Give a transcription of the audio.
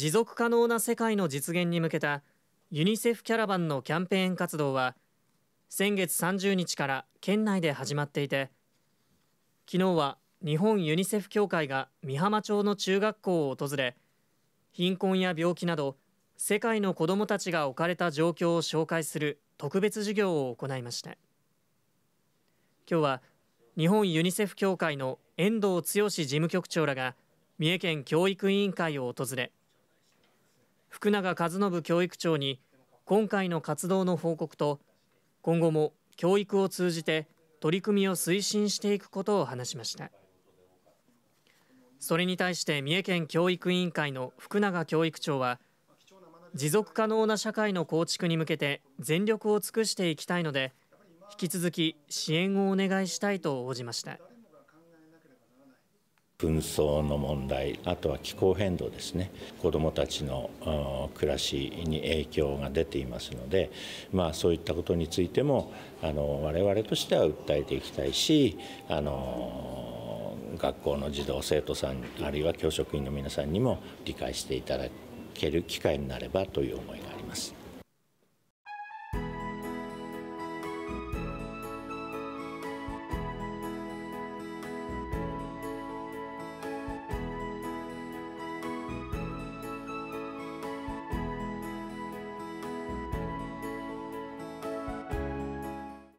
持続可能な世界の実現に向けたユニセフキャラバンのキャンペーン活動は先月30日から県内で始まっていて昨日は日本ユニセフ協会が美浜町の中学校を訪れ貧困や病気など世界の子どもたちが置かれた状況を紹介する特別授業を行いました今日は日本ユニセフ協会の遠藤剛事務局長らが三重県教育委員会を訪れ福永和信教育長に今回の活動の報告と今後も教育を通じて取り組みを推進していくことを話しましたそれに対して三重県教育委員会の福永教育長は持続可能な社会の構築に向けて全力を尽くしていきたいので引き続き支援をお願いしたいと応じました。紛争の問題あとは気候変動ですね子どもたちの暮らしに影響が出ていますので、まあ、そういったことについてもあの我々としては訴えていきたいしあの学校の児童生徒さんあるいは教職員の皆さんにも理解していただける機会になればという思いがあります。